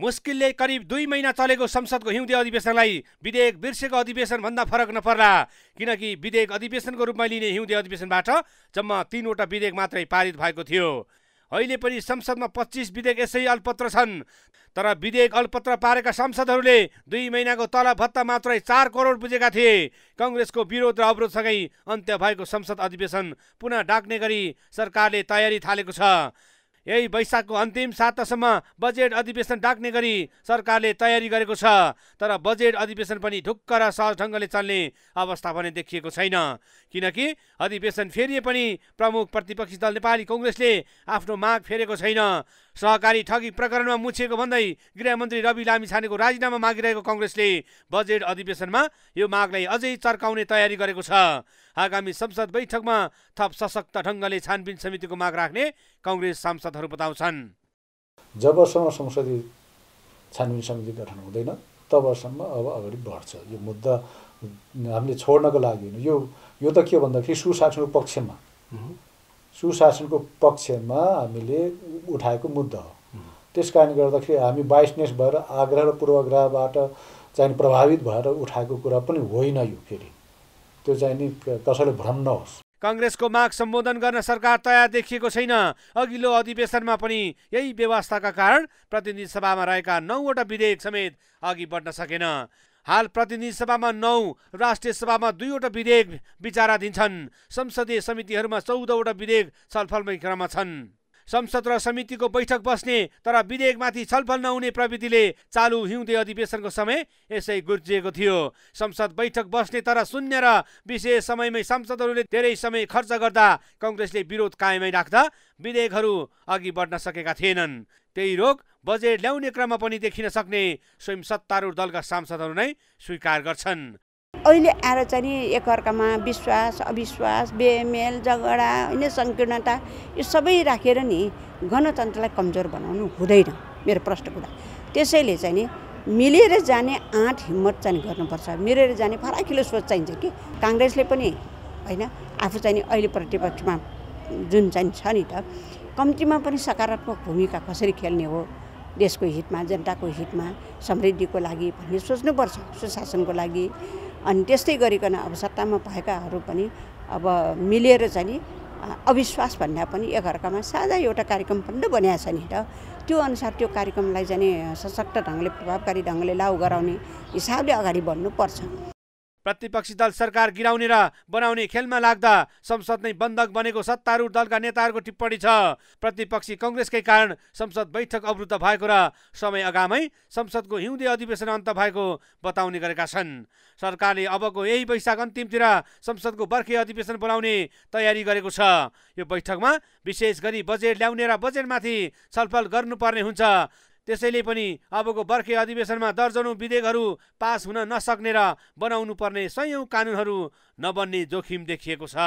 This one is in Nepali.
मुस्किलले करिब दुई महिना चलेको संसदको हिउँदे अधिवेशनलाई विधेयक बिर्सेको अधिवेशनभन्दा फरक नपर्ला किनकि विधेयक अधिवेशनको रूपमा लिने हिउँदे अधिवेशनबाट जम्मा तिनवटा विधेयक मात्रै पारित भएको थियो अहिले पनि संसदमा पच्चिस विधेयक यसै अल्पत्र छन् तर विधेयक अल्पत्र पारेका सांसदहरूले दुई महिनाको तल भत्ता मात्रै चार करोड बुझेका थिए कङ्ग्रेसको विरोध र अवरोधसँगै अन्त्य भएको संसद अधिवेशन पुनः डाक्ने गरी सरकारले तयारी थालेको छ यही वैशाखको अन्तिम सातासम्म बजेट अधिवेशन डाक्ने गरी सरकारले तयारी गरेको छ तर बजेट अधिवेशन पनि ढुक्क र सहज ढङ्गले चल्ने अवस्था भने देखिएको छैन किनकि अधिवेशन फेरिए पनि प्रमुख प्रतिपक्षी दल नेपाली कङ्ग्रेसले आफ्नो माग फेरेको छैन सहकारी ठगी प्रकरणमा मुछिएको भन्दै गृहमन्त्री रवि लामी छानेको राजीनामा मागिरहेको कङ्ग्रेसले बजेट अधिवेशनमा यो मागलाई अझै चर्काउने तयारी गरेको छ आगामी संसद बैठकमा थप सशक्त ढङ्गले छानबिन समितिको माग राख्ने कङ्ग्रेस सांसदहरू बताउँछन् जबसम्म संसदीय छानबिन समिति गठन हुँदैन तबसम्म अब अगाडि बढ्छ यो मुद्दा हामीले छोड्नको लागि होइन यो यो त के भन्दाखेरि सुशासनको पक्षमा सुशासनको पक्षमा हामीले उठाएको मुद्दा हो त्यस कारणले गर्दाखेरि हामी बाइसनेस भएर आग्रह र पूर्वाग्रहबाट चाहिँ प्रभावित भएर उठाएको कुरा पनि होइन यो फेरि त्यो चाहिँ नि कसैले भ्रम नहोस् कङ्ग्रेसको माग सम्बोधन गर्न सरकार तयार देखिएको छैन अघिल्लो अधिवेशनमा पनि यही व्यवस्थाका कारण प्रतिनिधि सभामा रहेका नौवटा विधेयक समेत अघि बढ्न सकेन हाल प्रतिनिधि सभामा नौ राष्ट्रिय सभामा दुईवटा विधेयक विचाराधीन छन् संसदीय समितिहरूमा चौधवटा विधेयक छलफलमै क्रममा छन् संसद र समितिको बैठक बस्ने तर विधेयकमाथि छलफल नहुने प्रविधिले चालु हिउँदे अधिवेशनको समय यसै गुर्जिएको थियो संसद बैठक बस्ने तर शून्य र विशेष समयमै सांसदहरूले धेरै समय खर्च गर्दा कङ्ग्रेसले विरोध कायमै राख्दा विधेयकहरू अघि बढ्न सकेका थिएनन् त्यही रोग बजेट ल्याउने क्रममा पनि देखिन सक्ने स्वयं सत्तारूढ दलका सांसदहरू नै स्वीकार गर्छन् अहिले आएर चाहिँ नि एकअर्कामा विश्वास अविश्वास बेमेल झगडा होइन सङ्कीर्णता यो सबै राखेर नि गणतन्त्रलाई कमजोर बनाउनु हुँदैन मेरो प्रश्न कुरा त्यसैले चाहिँ नि मिलेर जाने आँट हिम्मत चाहिँ गर्नुपर्छ मिलेर जाने फराकिलो सोच चाहिन्छ कि काङ्ग्रेसले पनि होइन आफू चाहिँ नि अहिले प्रतिपक्षमा जुन चाहिँ छ नि त कम्तीमा पनि सकारात्मक भूमिका कसरी खेल्ने हो देशको हितमा जनताको हितमा समृद्धिको लागि भन्ने सोच्नुपर्छ सुशासनको लागि अनि त्यस्तै गरिकन अब सत्तामा भएकाहरू पनि अब मिलेर चाहिँ नि अविश्वास भन्दा पनि एकअर्कामा साझा एउटा कार्यक्रम पनि त बनाएको छ नि र त्यो अनुसार त्यो कार्यक्रमलाई चाहिँ सशक्त ढङ्गले प्रभावकारी ढङ्गले लागु गराउने हिसाबले अगाडि बढ्नुपर्छ प्रतिपक्षी दल सरकार गिराउने र बनाउने खेलमा लाग्दा संसद नै बन्धक बनेको सत्तारूढ दलका नेताहरूको टिप्पणी छ प्रतिपक्षी कङ्ग्रेसकै कारण संसद बैठक अवरुद्ध भएको र समय अगामै संसदको हिउँदे अधिवेशन अन्त भएको बताउने गरेका छन् सरकारले अबको यही वैशाख अन्तिमतिर संसदको बर्खे अधिवेशन बोलाउने तयारी गरेको छ यो बैठकमा विशेष गरी बजेट ल्याउने र बजेटमाथि छलफल गर्नुपर्ने हुन्छ त्यसैले पनि अबको बर्खे अधिवेशनमा दर्जनौँ विधेयकहरू पास हुन नसक्ने र बनाउनुपर्ने सयौँ कानुनहरू नबन्ने जोखिम देखिएको छ